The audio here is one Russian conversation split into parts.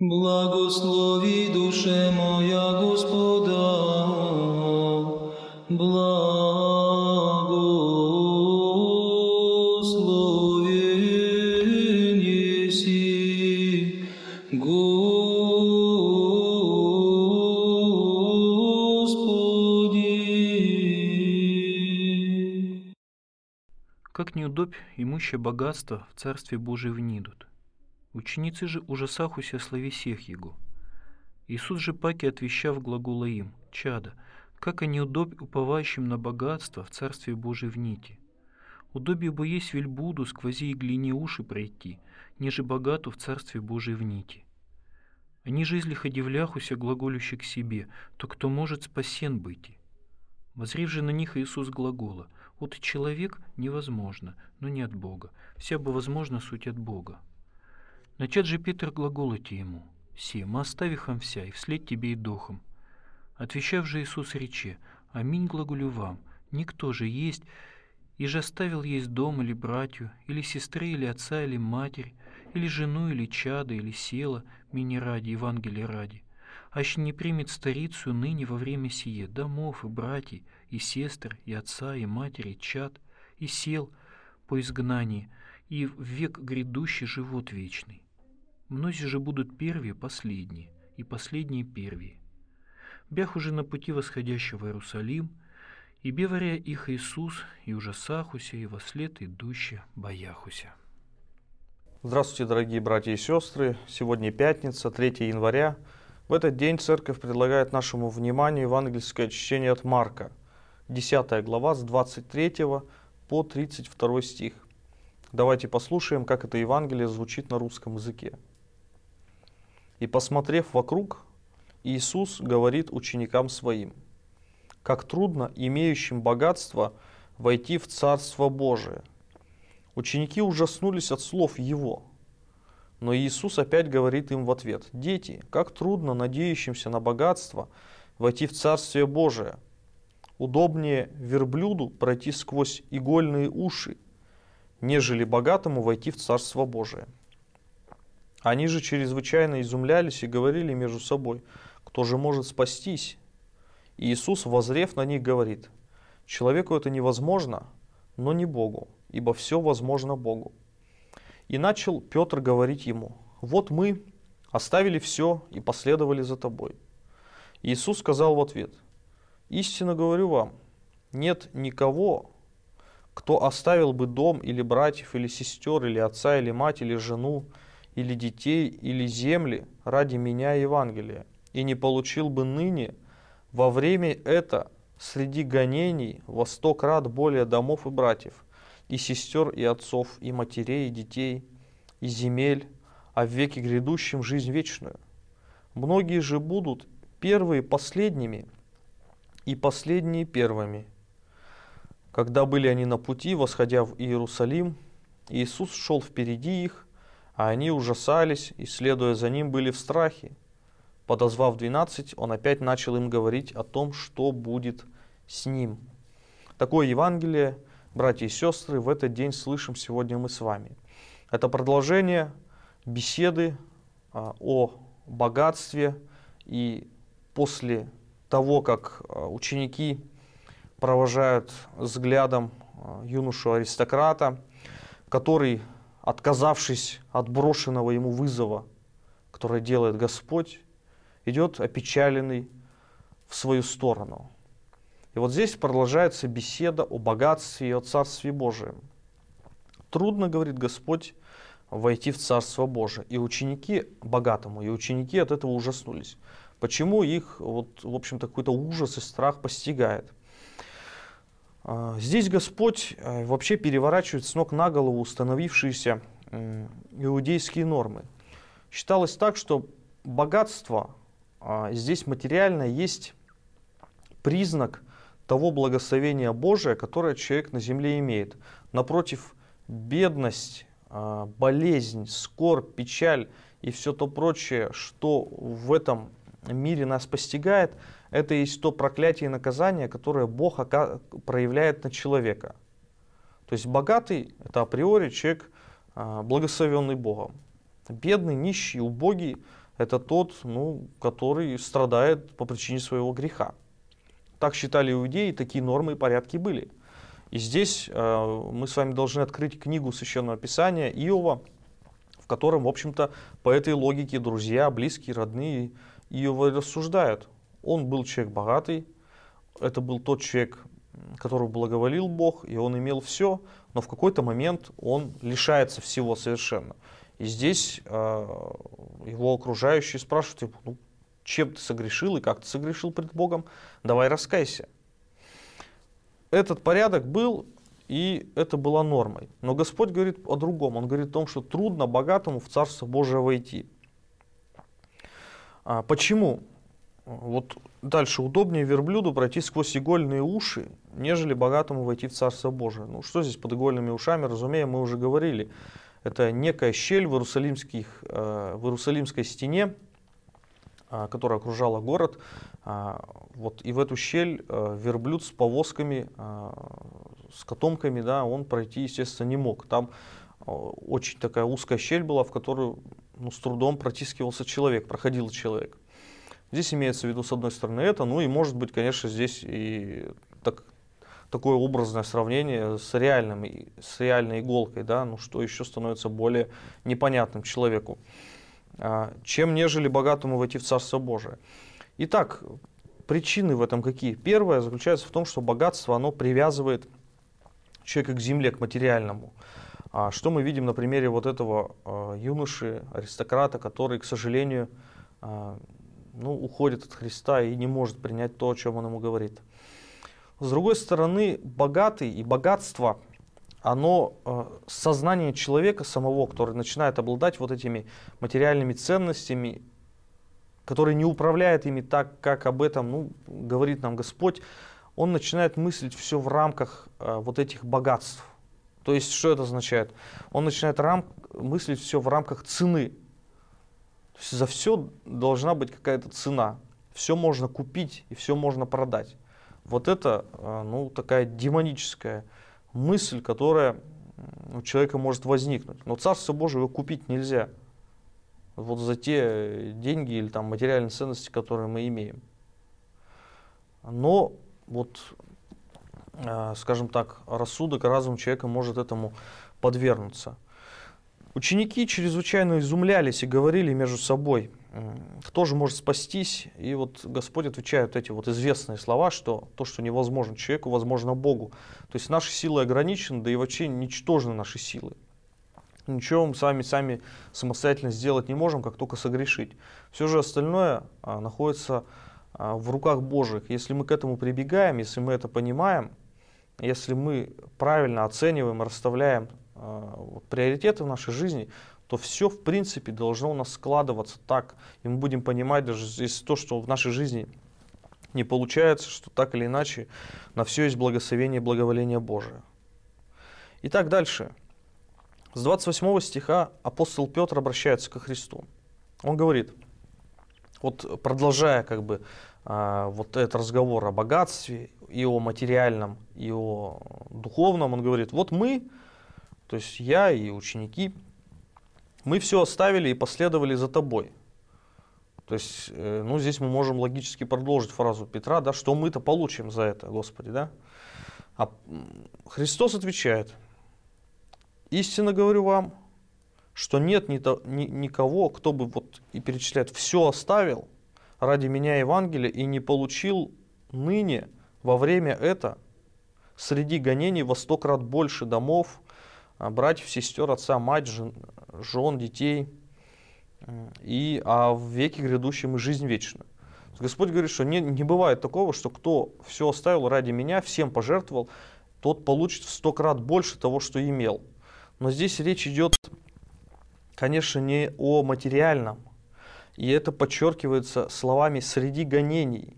Благослови душе моя Господа, благослови неси, Господи. Как неудобь имущее богатство в Царстве Божьем внидут, Ученицы же ужасахуся словесех Его. Иисус же паки отвещав глагола им, чада, как они удобь уповающим на богатство в Царстве Божие в нити. Удобие бы есть вельбуду сквози и глине уши пройти, неже богату в Царстве Божие в нити. Они же излиха дивляхуся глаголюще к себе, то кто может спасен быть. Возрив же на них Иисус глагола, от человек невозможно, но не от Бога, вся бы возможна суть от Бога. Начат же Петр глаголоте ему, «Сим, оставих им вся, и вслед тебе и духом». Отвечав же Иисус рече, «Аминь глаголю вам, никто же есть, и же оставил есть дом или братью, или сестры, или отца, или матери или жену, или чада, или села, мини ради, Евангелие ради, аще не примет старицу ныне во время сие домов и братьев, и сестр, и отца, и матери, и чад, и сел по изгнании, и в век грядущий живот вечный. Мнозі же будут перві последние, и последние перві. Бях уже на пути восходящего в Иерусалим, и беваря их Иисус, и ужасахуся, и во след идуще бояхуся. Здравствуйте, дорогие братья и сестры! Сегодня пятница, 3 января. В этот день Церковь предлагает нашему вниманию евангельское чтение от Марка, 10 глава, с 23 по 32 стих. Давайте послушаем, как это Евангелие звучит на русском языке. И посмотрев вокруг, Иисус говорит ученикам своим, как трудно имеющим богатство войти в Царство Божие. Ученики ужаснулись от слов Его. Но Иисус опять говорит им в ответ, «Дети, как трудно надеющимся на богатство войти в Царствие Божие. Удобнее верблюду пройти сквозь игольные уши, нежели богатому войти в Царство Божие». Они же чрезвычайно изумлялись и говорили между собой, кто же может спастись? И Иисус, возрев на них, говорит, человеку это невозможно, но не Богу, ибо все возможно Богу. И начал Петр говорить ему, вот мы оставили все и последовали за тобой. Иисус сказал в ответ, истинно говорю вам, нет никого, кто оставил бы дом или братьев, или сестер, или отца, или мать, или жену, или детей, или земли ради меня Евангелия, и не получил бы ныне во время это среди гонений во сто крат более домов и братьев, и сестер, и отцов, и матерей, и детей, и земель, а в веке грядущем жизнь вечную. Многие же будут первые последними, и последние первыми. Когда были они на пути, восходя в Иерусалим, Иисус шел впереди их, а они ужасались и, следуя за ним, были в страхе. Подозвав двенадцать, он опять начал им говорить о том, что будет с ним. Такое Евангелие, братья и сестры, в этот день слышим сегодня мы с вами. Это продолжение беседы а, о богатстве и после того, как а, ученики провожают взглядом а, юношу-аристократа, который отказавшись от брошенного ему вызова, который делает Господь, идет опечаленный в свою сторону. И вот здесь продолжается беседа о богатстве и о Царстве Божьем. Трудно, говорит Господь, войти в Царство Божие. И ученики богатому, и ученики от этого ужаснулись. Почему их, вот, в общем-то, какой-то ужас и страх постигает? А, здесь Господь э, вообще переворачивает с ног на голову установившиеся иудейские нормы. Считалось так, что богатство а, здесь материальное есть признак того благословения Божия, которое человек на земле имеет. Напротив, бедность, а, болезнь, скорбь, печаль и все то прочее, что в этом мире нас постигает – это есть то проклятие и наказание, которое Бог проявляет на человека. То есть богатый – это априори человек, а, благословенный Богом. Бедный, нищий, убогий – это тот, ну, который страдает по причине своего греха. Так считали иудеи, такие нормы и порядки были. И здесь э, мы с вами должны открыть книгу Священного Писания Иова, в котором, в общем-то, по этой логике друзья, близкие, родные Иова рассуждают. Он был человек богатый, это был тот человек, которого благоволил Бог, и он имел все, но в какой-то момент он лишается всего совершенно. И здесь э, его окружающие спрашивают, типа, ну, чем ты согрешил и как ты согрешил пред Богом, давай раскайся. Этот порядок был, и это была нормой. Но Господь говорит о другом. Он говорит о том, что трудно богатому в Царство Божие войти. А почему? Вот дальше удобнее верблюду пройти сквозь игольные уши, нежели богатому войти в Царство Божие. Ну что здесь под игольными ушами, разумеется, мы уже говорили. Это некая щель в, Иерусалимских, э, в Иерусалимской стене, э, которая окружала город. Э, вот, и в эту щель верблюд с повозками, с котомками, да, он пройти, естественно, не мог. Там очень такая узкая щель была, в которую ну, с трудом протискивался человек, проходил человек. Здесь имеется в виду, с одной стороны, это, ну и может быть, конечно, здесь и так, такое образное сравнение с, реальным, с реальной иголкой, да, ну что еще становится более непонятным человеку, а, чем нежели богатому войти в Царство Божие. Итак, причины в этом какие? Первое заключается в том, что богатство, оно привязывает человека к земле, к материальному. А, что мы видим на примере вот этого а, юноши, аристократа, который, к сожалению, ну, уходит от Христа и не может принять то, о чем он ему говорит. С другой стороны, богатый и богатство, оно э, сознание человека самого, который начинает обладать вот этими материальными ценностями, который не управляет ими так, как об этом ну, говорит нам Господь, он начинает мыслить все в рамках э, вот этих богатств. То есть, что это означает? Он начинает рам- мыслить все в рамках цены за все должна быть какая-то цена. Все можно купить и все можно продать. Вот это э, ну, такая демоническая мысль, которая у человека может возникнуть. Но Царство Божие его купить нельзя. Вот за те э, деньги или там материальные ценности, которые мы имеем. Но вот, э, скажем так, рассудок, разум человека может этому подвернуться. Ученики чрезвычайно изумлялись и говорили между собой, кто же может спастись? И вот Господь отвечает эти вот известные слова, что то, что невозможно человеку, возможно Богу. То есть наши силы ограничены, да и вообще ничтожны наши силы. Ничего мы сами, сами самостоятельно сделать не можем, как только согрешить. Все же остальное а, находится а, в руках Божьих. Если мы к этому прибегаем, если мы это понимаем, если мы правильно оцениваем, расставляем вот, приоритеты в нашей жизни, то все в принципе должно у нас складываться так. И мы будем понимать, даже если то, что в нашей жизни не получается, что так или иначе на все есть благословение и благоволение Божие. Итак, дальше. С 28 стиха апостол Петр обращается ко Христу. Он говорит, вот продолжая как бы а, вот этот разговор о богатстве и о материальном, и о духовном, он говорит, вот мы, то есть я и ученики, мы все оставили и последовали за тобой. То есть, э, ну, здесь мы можем логически продолжить фразу Петра, да, что мы-то получим за это, Господи, да? А Христос отвечает, истинно говорю вам, что нет ни то, ни, никого, кто бы вот и перечисляет, все оставил ради меня Евангелия и не получил ныне во время это среди гонений во сто крат больше домов а, братьев, сестер, отца, мать, жен, жен детей, и, а в веке грядущем и жизнь вечную. Господь говорит, что не, не бывает такого, что кто все оставил ради меня, всем пожертвовал, тот получит в сто крат больше того, что имел. Но здесь речь идет, конечно, не о материальном. И это подчеркивается словами «среди гонений».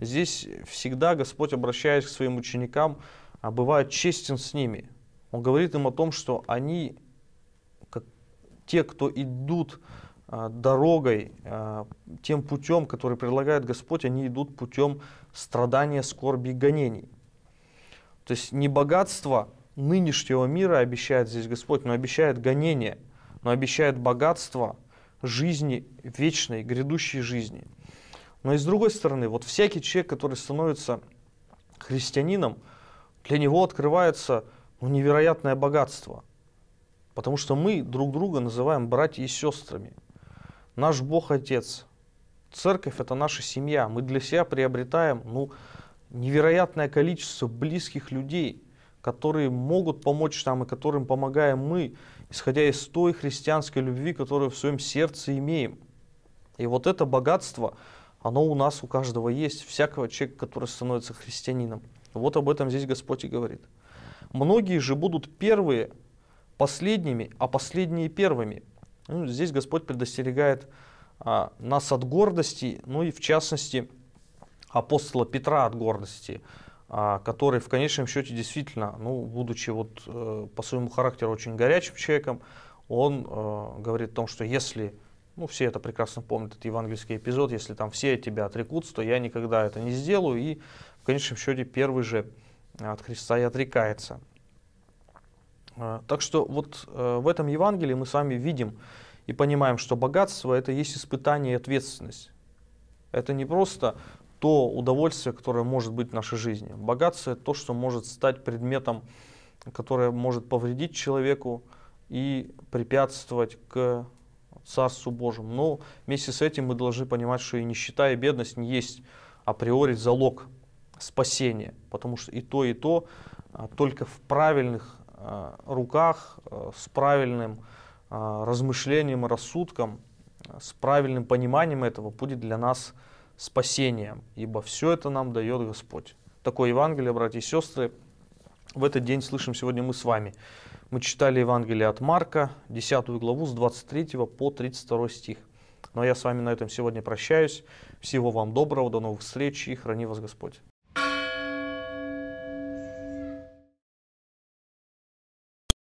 Здесь всегда Господь, обращаясь к своим ученикам, а, бывает честен с ними – он говорит им о том, что они, как те, кто идут а, дорогой, а, тем путем, который предлагает Господь, они идут путем страдания, скорби и гонений. То есть не богатство нынешнего мира обещает здесь Господь, но обещает гонение, но обещает богатство жизни вечной, грядущей жизни. Но и с другой стороны, вот всякий человек, который становится христианином, для него открывается ну, невероятное богатство. Потому что мы друг друга называем братья и сестрами. Наш Бог Отец. Церковь – это наша семья. Мы для себя приобретаем ну, невероятное количество близких людей, которые могут помочь нам и которым помогаем мы, исходя из той христианской любви, которую в своем сердце имеем. И вот это богатство, оно у нас у каждого есть, всякого человека, который становится христианином. Вот об этом здесь Господь и говорит. Многие же будут первые последними, а последние первыми. Ну, здесь Господь предостерегает а, нас от гордости, ну и в частности апостола Петра от гордости, а, который в конечном счете действительно, ну, будучи вот э, по своему характеру очень горячим человеком, он э, говорит о том, что если, ну все это прекрасно помнят, этот евангельский эпизод, если там все от тебя отрекутся, то я никогда это не сделаю, и в конечном счете первый же от Христа и отрекается. А, так что вот э, в этом Евангелии мы с вами видим и понимаем, что богатство это есть испытание и ответственность. Это не просто то удовольствие, которое может быть в нашей жизни. Богатство это то, что может стать предметом, которое может повредить человеку и препятствовать к Царству Божьему. Но вместе с этим мы должны понимать, что и нищета, и бедность не есть априори залог спасение, потому что и то, и то а, только в правильных а, руках, а, с правильным размышлением и рассудком, с правильным пониманием этого будет для нас спасением, ибо все это нам дает Господь. Такое Евангелие, братья и сестры, в этот день слышим сегодня мы с вами. Мы читали Евангелие от Марка, 10 главу с 23 по 32 стих. Ну а я с вами на этом сегодня прощаюсь. Всего вам доброго, до новых встреч и храни вас Господь.